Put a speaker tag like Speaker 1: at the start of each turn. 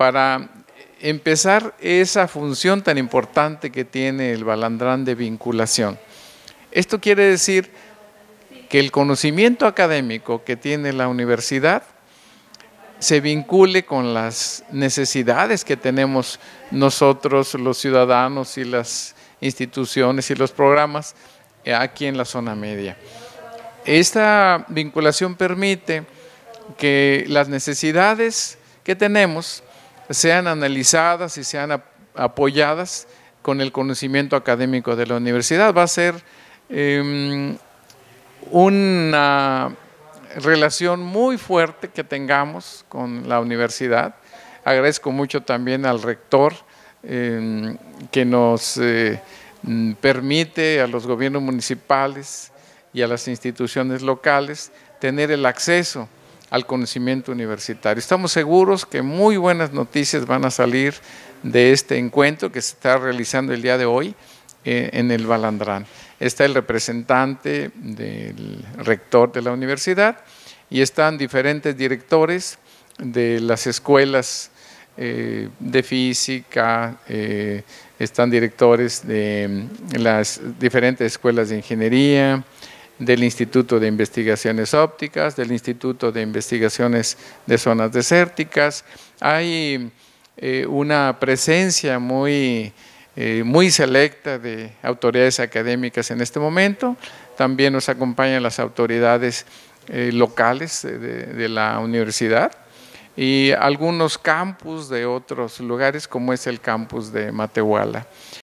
Speaker 1: para empezar esa función tan importante que tiene el balandrán de vinculación. Esto quiere decir que el conocimiento académico que tiene la universidad se vincule con las necesidades que tenemos nosotros, los ciudadanos y las instituciones y los programas aquí en la zona media. Esta vinculación permite que las necesidades que tenemos sean analizadas y sean apoyadas con el conocimiento académico de la universidad. Va a ser em, una relación muy fuerte que tengamos con la universidad. Agradezco mucho también al rector em, que nos eh, mm, permite a los gobiernos municipales y a las instituciones locales tener el acceso al conocimiento universitario. Estamos seguros que muy buenas noticias van a salir de este encuentro que se está realizando el día de hoy eh, en el Balandrán. Está el representante del rector de la universidad y están diferentes directores de las escuelas eh, de física, eh, están directores de las diferentes escuelas de ingeniería, del Instituto de Investigaciones Ópticas, del Instituto de Investigaciones de Zonas Desérticas. Hay eh, una presencia muy, eh, muy selecta de autoridades académicas en este momento. También nos acompañan las autoridades eh, locales de la universidad y algunos campus de otros lugares, como es el campus de Matehuala.